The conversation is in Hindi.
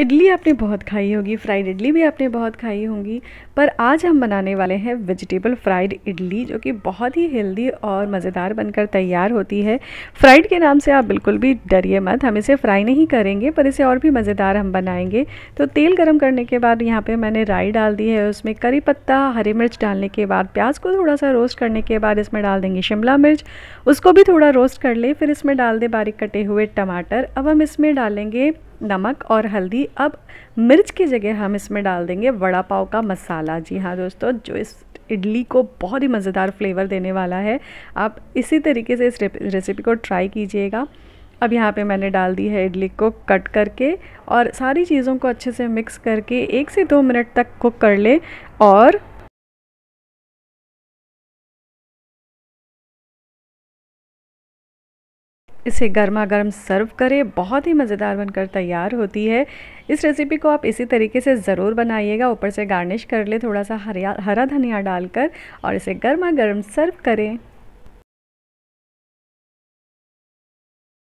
इडली आपने बहुत खाई होगी फ्राइड इडली भी आपने बहुत खाई होगी पर आज हम बनाने वाले हैं वेजिटेबल फ्राइड इडली जो कि बहुत ही हेल्दी और मज़ेदार बनकर तैयार होती है फ्राइड के नाम से आप बिल्कुल भी डरिए मत हम इसे फ्राई नहीं करेंगे पर इसे और भी मज़ेदार हम बनाएंगे तो तेल गर्म करने के बाद यहाँ पर मैंने राई डाल दी है उसमें करी पत्ता हरी मिर्च डालने के बाद प्याज को थोड़ा सा रोस्ट करने के बाद इसमें डाल देंगे शिमला मिर्च उसको भी थोड़ा रोस्ट कर ले फिर इसमें डाल दें बारीक कटे हुए टमाटर अब हम इसमें डालेंगे नमक और हल्दी अब मिर्च की जगह हम इसमें डाल देंगे वड़ा पाव का मसाला जी हाँ दोस्तों जो इस इडली को बहुत ही मज़ेदार फ्लेवर देने वाला है आप इसी तरीके से इस रेसिपी को ट्राई कीजिएगा अब यहाँ पे मैंने डाल दी है इडली को कट करके और सारी चीज़ों को अच्छे से मिक्स करके एक से दो मिनट तक कुक कर ले और इसे गर्मा गर्म सर्व करें बहुत ही मज़ेदार बनकर तैयार होती है इस रेसिपी को आप इसी तरीके से ज़रूर बनाइएगा ऊपर से गार्निश कर ले थोड़ा सा हरा हरा धनिया डालकर और इसे गर्मा गर्म सर्व करें